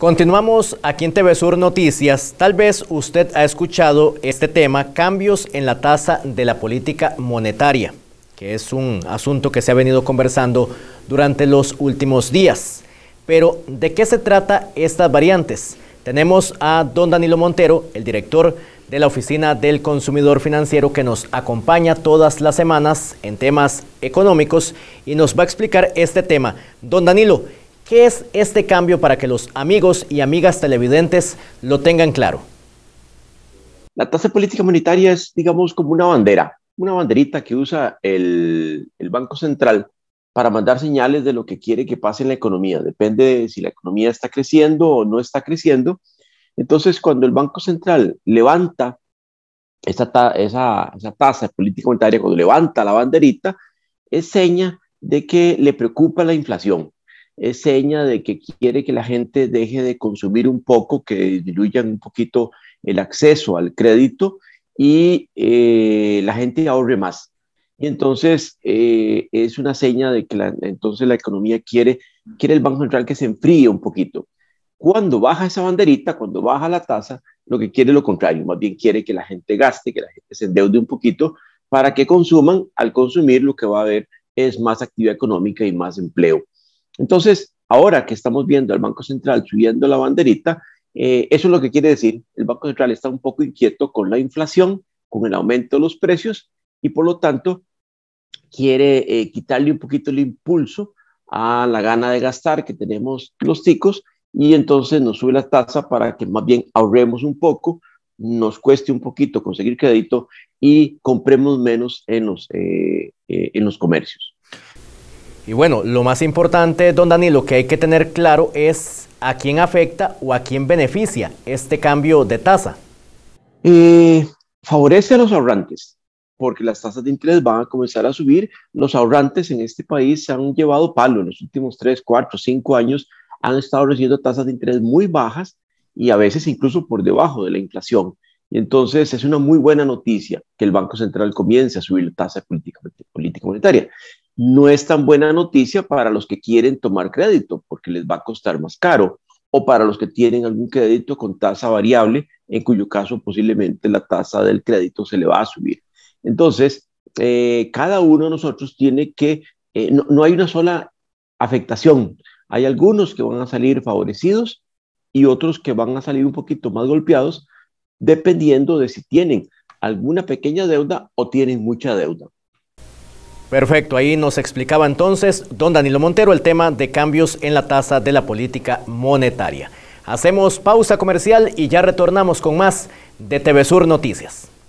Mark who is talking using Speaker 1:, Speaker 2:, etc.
Speaker 1: Continuamos aquí en TV Sur Noticias. Tal vez usted ha escuchado este tema, cambios en la tasa de la política monetaria, que es un asunto que se ha venido conversando durante los últimos días. Pero, ¿de qué se trata estas variantes? Tenemos a don Danilo Montero, el director de la Oficina del Consumidor Financiero, que nos acompaña todas las semanas en temas económicos y nos va a explicar este tema. Don Danilo, ¿Qué es este cambio para que los amigos y amigas televidentes lo tengan claro?
Speaker 2: La tasa política monetaria es, digamos, como una bandera, una banderita que usa el, Banco Central para mandar señales de lo que quiere que pase en la economía. Depende de si la economía está creciendo o no está creciendo. Entonces, cuando el Banco Central levanta esa, tasa de política monetaria, cuando levanta la banderita, es seña de que le preocupa la inflación es seña de que quiere que la gente deje de consumir un poco, que diluyan un poquito el acceso al crédito y eh, la gente ahorre más. Y entonces eh, es una seña de que la, entonces la economía quiere, quiere el Banco Central que se enfríe un poquito. Cuando baja esa banderita, cuando baja la tasa, lo que quiere es lo contrario, más bien quiere que la gente gaste, que la gente se endeude un poquito para que consuman. Al consumir lo que va a haber es más actividad económica y más empleo. Entonces, ahora que estamos viendo al Banco Central subiendo la banderita, eh, eso es lo que quiere decir. El Banco Central está un poco inquieto con la inflación, con el aumento de los precios y por lo tanto quiere eh, quitarle un poquito el impulso a la gana de gastar que tenemos los chicos, y entonces nos sube la tasa para que más bien ahorremos un poco, nos cueste un poquito conseguir crédito y compremos menos en eh, en los comercios.
Speaker 1: Y bueno, lo más importante, don Danilo, que hay que tener claro es a quién afecta o a quién beneficia este cambio de tasa.
Speaker 2: favorece a los ahorrantes, porque las tasas de interés van a comenzar a subir. Los ahorrantes en este país se han llevado palo en los últimos 3, 4, cinco años, han estado recibiendo tasas de interés muy bajas y a veces incluso por debajo de la inflación. Y Entonces es una muy buena noticia que el Banco Central comience a subir la tasa política, política monetaria no es tan buena noticia para los que quieren tomar crédito, porque les va a costar más caro, o para los que tienen algún crédito con tasa variable, en cuyo caso posiblemente la tasa del crédito se le va a subir. Entonces, eh, cada uno de nosotros tiene que, eh, no hay una sola afectación, hay algunos que van a salir favorecidos y otros que van a salir un poquito más golpeados, dependiendo de si tienen alguna pequeña deuda o tienen mucha deuda. Perfecto,
Speaker 1: ahí nos explicaba entonces don Danilo Montero el tema de cambios en la tasa de la política monetaria. Hacemos pausa comercial y ya retornamos con más de TV Sur Noticias.